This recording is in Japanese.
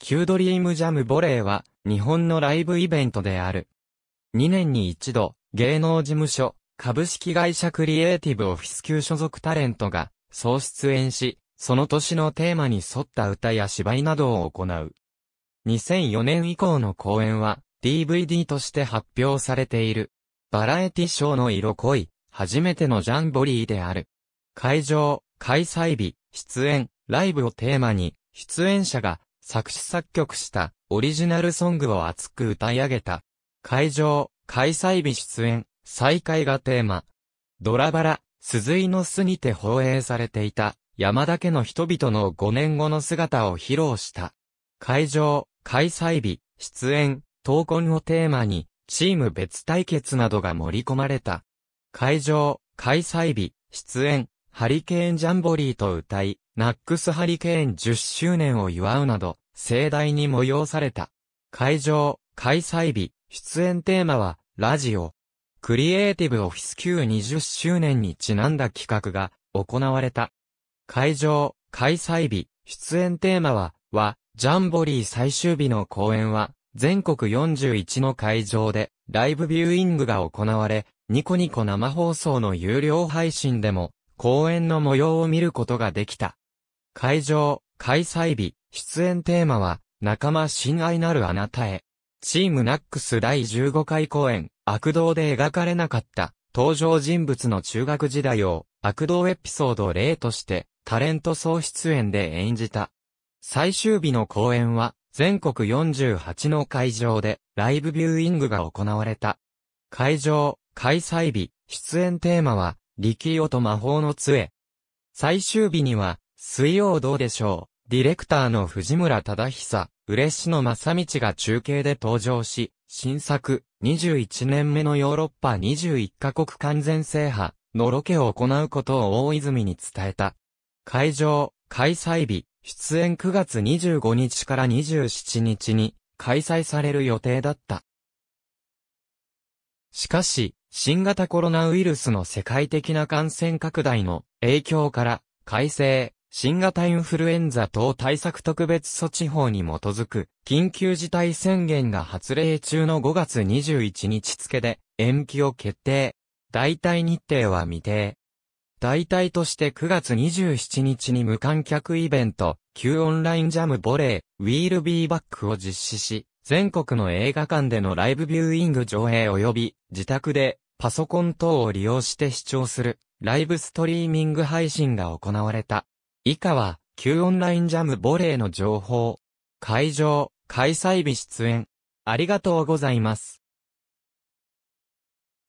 Q ドリームジャムボレーは、日本のライブイベントである。2年に一度、芸能事務所、株式会社クリエイティブオフィス級所属タレントが、総出演し、その年のテーマに沿った歌や芝居などを行う。2004年以降の公演は、DVD として発表されている。バラエティショーの色濃い、初めてのジャンボリーである。会場、開催日、出演、ライブをテーマに、出演者が作詞作曲したオリジナルソングを熱く歌い上げた。会場、開催日出演、再会がテーマ。ドラバラ、鈴井の巣にて放映されていた、山田家の人々の5年後の姿を披露した。会場、開催日、出演、闘魂をテーマに、チーム別対決などが盛り込まれた。会場、開催日、出演、ハリケーンジャンボリーと歌い、ナックスハリケーン10周年を祝うなど、盛大に催された。会場、開催日、出演テーマは、ラジオ。クリエイティブオフィス Q20 周年にちなんだ企画が行われた。会場、開催日、出演テーマは、は、ジャンボリー最終日の公演は、全国41の会場で、ライブビューイングが行われ、ニコニコ生放送の有料配信でも、公演の模様を見ることができた。会場、開催日、出演テーマは、仲間親愛なるあなたへ。チームナックス第15回公演、悪道で描かれなかった、登場人物の中学時代を、悪道エピソード例として、タレント総出演で演じた。最終日の公演は、全国48の会場で、ライブビューイングが行われた。会場、開催日、出演テーマは、力用と魔法の杖。最終日には、水曜どうでしょう。ディレクターの藤村忠久、嬉野正道が中継で登場し、新作、21年目のヨーロッパ21カ国完全制覇のロケを行うことを大泉に伝えた。会場、開催日、出演9月25日から27日に開催される予定だった。しかし、新型コロナウイルスの世界的な感染拡大の影響から、改正、新型インフルエンザ等対策特別措置法に基づく、緊急事態宣言が発令中の5月21日付で、延期を決定。代替日程は未定。代替として9月27日に無観客イベント、旧オンラインジャムボレー、ウィールビーバックを実施し、全国の映画館でのライブビューイング上映及び、自宅で、パソコン等を利用して視聴する、ライブストリーミング配信が行われた。以下は、旧オンラインジャムボレーの情報、会場、開催日出演。ありがとうございます。